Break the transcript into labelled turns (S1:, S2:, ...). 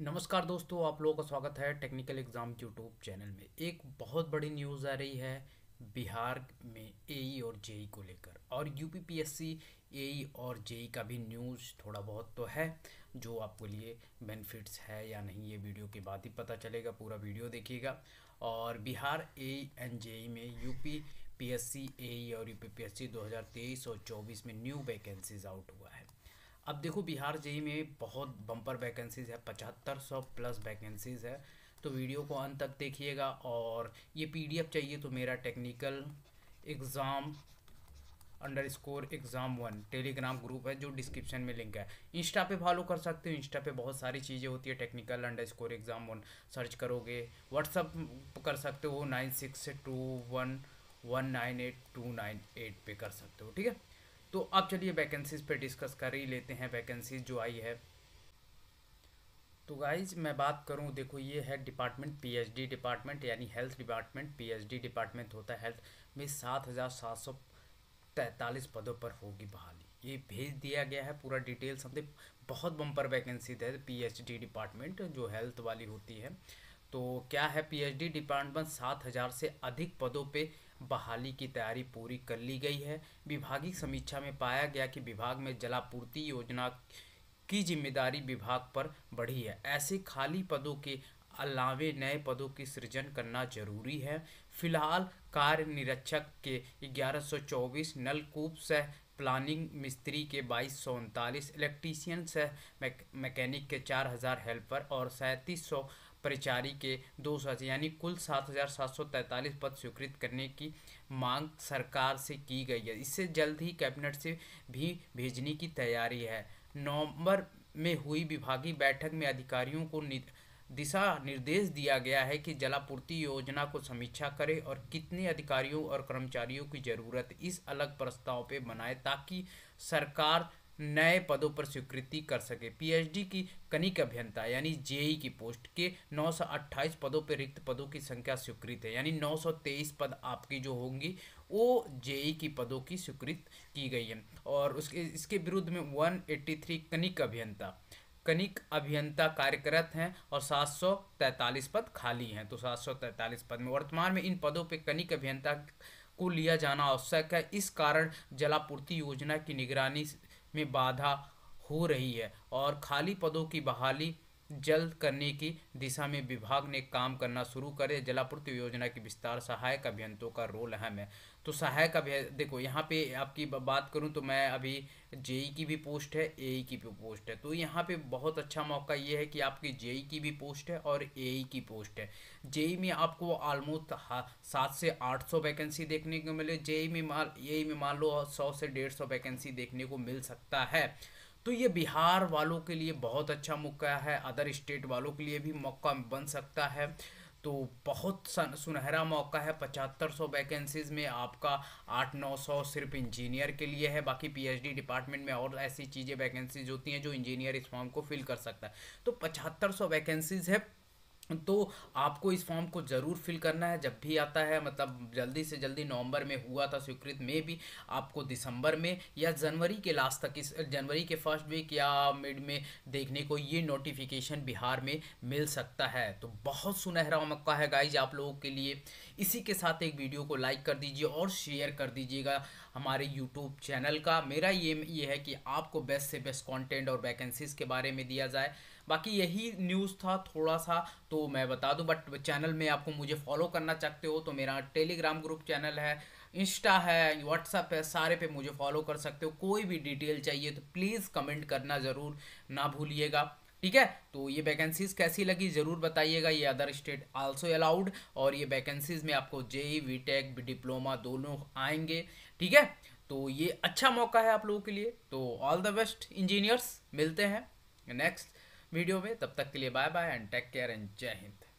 S1: नमस्कार दोस्तों आप लोगों का स्वागत है टेक्निकल एग्ज़ाम यूट्यूब चैनल में एक बहुत बड़ी न्यूज़ आ रही है बिहार में ए e और जेई e को लेकर और यू सी ए और जेई e का भी न्यूज़ थोड़ा बहुत तो है जो आपके लिए बेनिफिट्स है या नहीं ये वीडियो के बाद ही पता चलेगा पूरा वीडियो देखिएगा और बिहार ए एंड जे में एस सी ए और हज़ार तेईस और चौबीस में न्यू वैकेंसीज आउट हुआ है अब देखो बिहार जेई में बहुत बम्पर वैकेंसीज़ है पचहत्तर सौ प्लस वैकेंसीज़ है तो वीडियो को अंत तक देखिएगा और ये पीडीएफ चाहिए तो मेरा technical exam underscore exam one Telegram group है जो डिस्क्रिप्शन में लिंक है इंस्टा पे फॉलो कर सकते हो इंस्टा पे बहुत सारी चीज़ें होती है technical underscore exam one search करोगे व्हाट्सअप कर सकते हो nine six two one one nine eight two nine eight पे कर सकते हो ठीक है तो अब चलिए वैकेंसीज़ पे डिस्कस कर ही लेते हैं वैकेंसीज़ जो आई है तो गाइज मैं बात करूं देखो ये है डिपार्टमेंट पीएचडी डिपार्टमेंट यानी हेल्थ डिपार्टमेंट पीएचडी डिपार्टमेंट होता है हेल्थ में सात हज़ार सात सौ तैंतालीस पदों पर होगी बहाली ये भेज दिया गया है पूरा डिटेल समझे बहुत बम्पर वैकेंसी है पीएचडी डिपार्टमेंट जो हेल्थ वाली होती है तो क्या है पीएचडी डिपार्टमेंट सात हज़ार से अधिक पदों पर बहाली की तैयारी पूरी कर ली गई है विभागीय समीक्षा में पाया गया कि विभाग में जलापूर्ति योजना की जिम्मेदारी विभाग पर बढ़ी है ऐसे खाली पदों के अलावे नए पदों की सृजन करना जरूरी है फिलहाल कार्य निरीक्षक के 1124 नलकूप सह प्लानिंग मिस्त्री के बाईस सौ उनतालीस इलेक्ट्रीशियन सह मैकेनिक के 4000 हेल्पर और सैंतीस सौ परिचारी के दो सौ यानी कुल सात हज़ार सात सौ तैंतालीस पद स्वीकृत करने की मांग सरकार से की गई है इससे जल्द ही कैबिनेट से भी भेजने की तैयारी है नवंबर में हुई विभागीय बैठक में अधिकारियों को दिशा निर्देश दिया गया है कि जलापूर्ति योजना को समीक्षा करें और कितने अधिकारियों और कर्मचारियों की ज़रूरत इस अलग प्रस्ताव पर बनाए ताकि सरकार नए पदों पर स्वीकृति कर सके पीएचडी की कनिक अभियंता यानी जेई e की पोस्ट के 928 पदों पर रिक्त पदों की संख्या स्वीकृत है यानी 923 पद आपकी जो होंगी वो जेई e की पदों की स्वीकृत की गई है और उसके इसके विरुद्ध में 183 कनिक अभियंता कनिक अभियंता कार्यरत हैं और 743 पद खाली हैं तो 743 पद में वर्तमान में इन पदों पर कनिक अभियंता को लिया जाना आवश्यक है इस कारण जलापूर्ति योजना की निगरानी में बाधा हो रही है और खाली पदों की बहाली जल्द करने की दिशा में विभाग ने काम करना शुरू करे जलापूर्ति योजना के विस्तार सहायक अभियंतों का रोल अहम है तो सहायक अभिय देखो यहाँ पे आपकी बात करूँ तो मैं अभी जेई की भी पोस्ट है ए की भी पोस्ट है तो यहाँ पे बहुत अच्छा मौका ये है कि आपकी जेई की भी पोस्ट है और ए की पोस्ट है जेई में आपको ऑलमोस्ट सात से आठ सौ वैकेंसी देखने को मिले जेई में मान ए में मान लो सौ से डेढ़ सौ वैकेंसी देखने को मिल सकता है तो ये बिहार वालों के लिए बहुत अच्छा मौका है अदर स्टेट वालों के लिए भी मौका बन सकता है तो बहुत सुनहरा मौका है पचहत्तर सौ वैकेंसीज़ में आपका आठ नौ सौ सिर्फ इंजीनियर के लिए है बाकी पीएचडी डिपार्टमेंट में और ऐसी चीज़ें वैकेंसीज होती हैं जो इंजीनियर इस फॉर्म को फिल कर सकता है तो पचहत्तर सौ वैकेंसीज़ है तो आपको इस फॉर्म को ज़रूर फिल करना है जब भी आता है मतलब जल्दी से जल्दी नवंबर में हुआ था स्वीकृत में भी आपको दिसंबर में या जनवरी के लास्ट तक इस जनवरी के फर्स्ट वीक या मिड में देखने को ये नोटिफिकेशन बिहार में मिल सकता है तो बहुत सुनहरा मौका है गाइज आप लोगों के लिए इसी के साथ एक वीडियो को लाइक कर दीजिए और शेयर कर दीजिएगा हमारे यूट्यूब चैनल का मेरा ये ये है कि आपको बेस्ट से बेस्ट कॉन्टेंट और वैकेंसीज़ के बारे में दिया जाए बाकी यही न्यूज़ था थोड़ा सा तो मैं बता दूं बट चैनल में आपको मुझे फॉलो करना चाहते हो तो मेरा टेलीग्राम ग्रुप चैनल है इंस्टा है व्हाट्सअप है सारे पे मुझे फॉलो कर सकते हो कोई भी डिटेल चाहिए तो प्लीज़ कमेंट करना ज़रूर ना भूलिएगा ठीक है तो ये वैकेंसीज कैसी लगी ज़रूर बताइएगा ये अदर स्टेट आल्सो अलाउड और ये वैकेंसीज में आपको जेई वी टेक डिप्लोमा दोनों आएंगे ठीक है तो ये अच्छा मौका है आप लोगों के लिए तो ऑल द बेस्ट इंजीनियर्स मिलते हैं नेक्स्ट वीडियो में तब तक के लिए bye bye and take care एंड जय हिंद